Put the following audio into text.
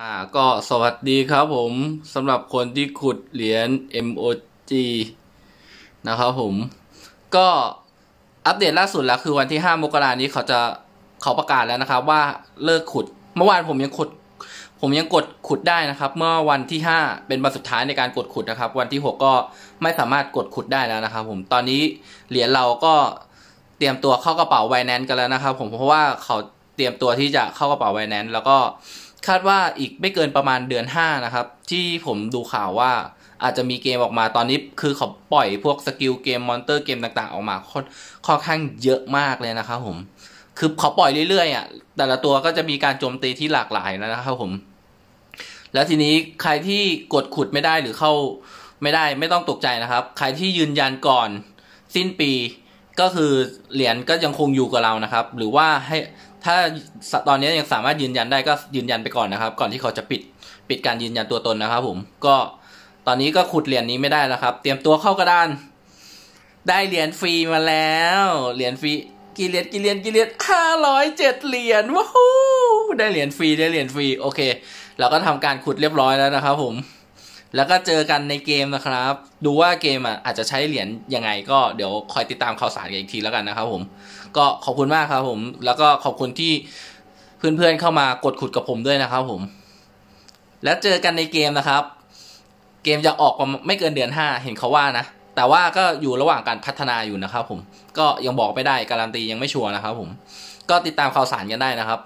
อ่าก็สวัสดีครับผมสำหรับคนที่ขุดเหรียญ MOG นะครับผมก็อัปเดตล่าสุดแล้วคือวันที่5มกรานี้เขาจะเขาประกาศแล้วนะครับ ว่าเลิกขุดเมื่อวานผมยังขุด ผมยังกดขุดได้นะครับ เมื่อวันที่ 5เป็นวันสุดท้ายในการกดขุดนะครับ วันที่6ก็ไม่สามารถกดขุดได้แล้วนะครับ ผมตอนนี้เหรียญเราก็เตรียมตัวเข้ากระเป๋าไวแนนซ์กันแล้วนะครับ ผมเพราะว่าเขาเตรียมตัวที่จะเข้ากระเป๋าไวแนนซ์แล้วก็คาดว่าอีกไม่เกินประมาณเดือน 5 นะครับที่ผมดูข่าวว่า อาจจะมีเกมออกมาตอนนี้ คือเขาปล่อยพวกสกิลเกมมอนเตอร์เกมต่างๆออกมา ค่อนข้างเยอะมากเลยนะครับผม คือเขาปล่อยเรื่อยๆอ่ะแต่ละตัวก็จะมีการโจมตีที่หลากหลายนะครับผม แล้วทีนี้ใครที่กดขุดไม่ได้หรือเข้าไม่ได้ไม่ต้องตกใจนะครับ ใครที่ยืนยันก่อนสิ้นปีก็คือเหรียญก็ยังคงอยู่กับเรานะครับ หรือว่าใหถ้าตอนนี้ยังสามารถยืนยันได้ก็ยืนยันไปก่อนนะครับ ก่อนที่เขาจะปิด ปิดการยืนยันตัวตนนะครับผมก็ตอนนี้ก็ขุดเหรียญนนี้ไม่ได้แล้วครับ เตรียมตัวเข้ากระดาน ได้เหรียญฟรีมาแล้วเหรียญฟรี กี่เหรียญกี่เหรียญกี่เหรียญห้าร้อยเจ็ดเหรียญว้าวได้เหรียญฟรีได้เหรียญฟรีโอเคเราก็ทำการขุดเรียบร้อยแล้วนะครับผมแล้วก็เจอกันในเกมนะครับ ดูว่าเกมอ่ะอาจจะใช้เหรียญยังไงก็เดี๋ยวคอยติดตามข่าวสารกันอีกทีแล้วกันนะครับ ผม ก็ขอบคุณมากครับผม แล้วก็ขอบคุณที่ เพื่อนๆเข้ามากดขุดกับผมด้วยนะครับผม แล้วเจอกันในเกมนะครับ เกมจะออกมาไม่เกินเดือน 5 เห็นเขาว่านะ แต่ว่าก็อยู่ระหว่างการพัฒนาอยู่นะครับผม ก็ยังบอกไม่ได้การันตียังไม่ชัวร์นะครับ ผม ก็ติดตามข่าวสารกันได้นะครับ